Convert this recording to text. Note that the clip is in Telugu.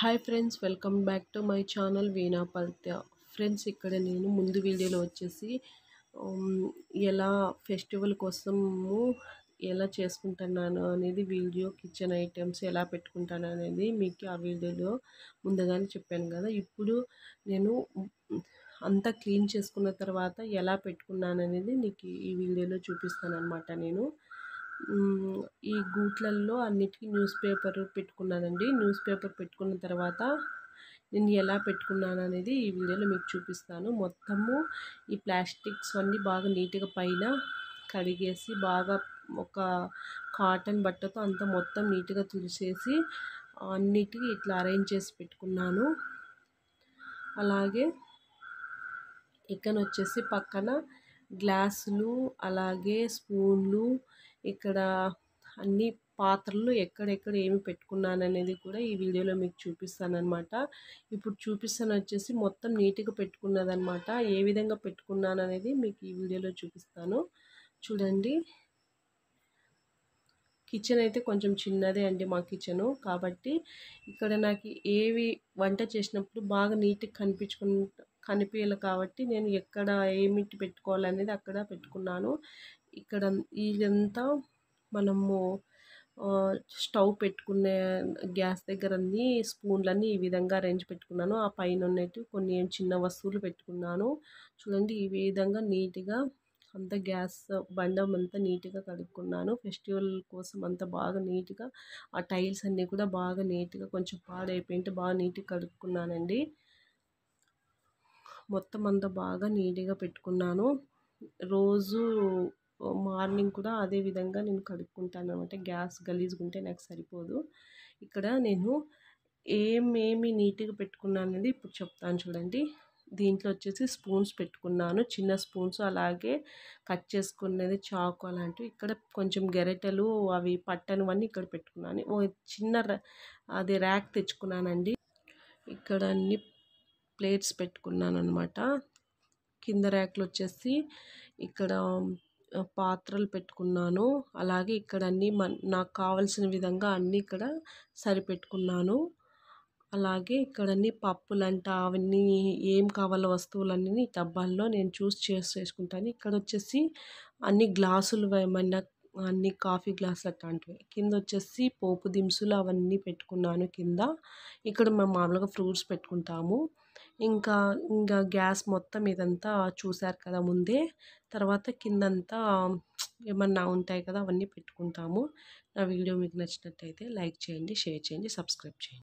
hi friends welcome back to my channel Veena Palthya friends ఇక్కడ నేను ముందు వీడియోలో వచ్చేసి ఎలా ఫెస్టివల్ కోసము ఎలా చేసుకుంటున్నాను అనేది వీడియో కిచెన్ ఐటమ్స్ ఎలా పెట్టుకుంటాను అనేది మీకు ఆ వీడియోలో ముందుగానే చెప్పాను కదా ఇప్పుడు నేను అంతా క్లీన్ చేసుకున్న తర్వాత ఎలా పెట్టుకున్నాను అనేది నీకు ఈ వీడియోలో చూపిస్తాను అనమాట నేను ఈ గూట్లల్లో అన్నిటికీ న్యూస్ పేపర్ పెట్టుకున్నానండి న్యూస్ పేపర్ పెట్టుకున్న తర్వాత నేను ఎలా పెట్టుకున్నాను అనేది ఈ వీడియోలో మీకు చూపిస్తాను మొత్తము ఈ ప్లాస్టిక్స్ అన్నీ బాగా నీట్గా పైన కడిగేసి బాగా ఒక కాటన్ బట్టతో అంతా మొత్తం నీట్గా తుడిచేసి అన్నిటికీ ఇట్లా అరేంజ్ చేసి పెట్టుకున్నాను అలాగే ఇక్కడ వచ్చేసి పక్కన గ్లాసులు అలాగే స్పూన్లు ఇక్కడ అన్ని పాత్రలు ఎక్కడెక్కడ ఏమి పెట్టుకున్నాను అనేది కూడా ఈ వీడియోలో మీకు చూపిస్తాను అనమాట ఇప్పుడు చూపిస్తాను వచ్చేసి మొత్తం నీట్గా పెట్టుకున్నదనమాట ఏ విధంగా పెట్టుకున్నాను అనేది మీకు ఈ వీడియోలో చూపిస్తాను చూడండి కిచెన్ అయితే కొంచెం చిన్నదే అండి మా కిచెను కాబట్టి ఇక్కడ నాకు ఏవి వంట చేసినప్పుడు బాగా నీట్గా కనిపించుకుంటా కనిపించలేదు కాబట్టి నేను ఎక్కడ ఏమిటి పెట్టుకోవాలనేది అక్కడ పెట్టుకున్నాను ఇక్కడ ఇదంతా మనము స్టవ్ పెట్టుకునే గ్యాస్ దగ్గర అన్నీ స్పూన్లన్నీ ఈ విధంగా అరేంజ్ పెట్టుకున్నాను ఆ పైన ఉన్నట్టు కొన్ని చిన్న వస్తువులు పెట్టుకున్నాను చూడండి ఈ విధంగా నీట్గా అంత గ్యాస్ బండం అంతా నీట్గా కడుక్కున్నాను ఫెస్టివల్ కోసం అంత బాగా నీట్గా ఆ టైల్స్ అన్నీ కూడా బాగా నీట్గా కొంచెం పాడైపోయింటే బాగా నీట్గా కడుక్కున్నానండి మొత్తం అంతా బాగా నీట్గా పెట్టుకున్నాను రోజు మార్నింగ్ కూడా అదే విధంగా నేను కడుక్కుంటాను అనమాట గ్యాస్ ఉంటే నాకు సరిపోదు ఇక్కడ నేను ఏమేమి నీట్గా పెట్టుకున్నాను అనేది ఇప్పుడు చెప్తాను చూడండి దీంట్లో వచ్చేసి స్పూన్స్ పెట్టుకున్నాను చిన్న స్పూన్స్ అలాగే కట్ చేసుకునేది చాకు అలాంటివి ఇక్కడ కొంచెం గెరెటలు అవి పట్టనివన్నీ ఇక్కడ పెట్టుకున్నాను ఓ చిన్న అది ర్యాక్ తెచ్చుకున్నానండి ఇక్కడ అన్ని ప్లేట్స్ పెట్టుకున్నాను అనమాట కింద ర్యాక్లు వచ్చేసి ఇక్కడ పాత్రలు పెట్టుకున్నాను అలాగే ఇక్కడ అన్నీ నాకు కావలసిన విధంగా అన్నీ ఇక్కడ సరిపెట్టుకున్నాను అలాగే ఇక్కడ అన్ని పప్పులంట అవన్నీ ఏం కావాలో వస్తువులన్నీ డబ్బాల్లో నేను చూస్ చేసి చేసుకుంటాను ఇక్కడ వచ్చేసి అన్ని గ్లాసులు ఏమైనా అన్ని కాఫీ గ్లాసులు అట్లాంటివి కింద వచ్చేసి పోపు దినుసులు అవన్నీ పెట్టుకున్నాను కింద ఇక్కడ మేము మామూలుగా ఫ్రూట్స్ పెట్టుకుంటాము ఇంకా ఇంకా గ్యాస్ మొత్తం ఇదంతా చూశారు కదా ముందే తర్వాత కిందంతా ఏమన్నా ఉంటాయి కదా అవన్నీ పెట్టుకుంటాము నా వీడియో మీకు నచ్చినట్టయితే లైక్ చేయండి షేర్ చేయండి సబ్స్క్రైబ్ చేయండి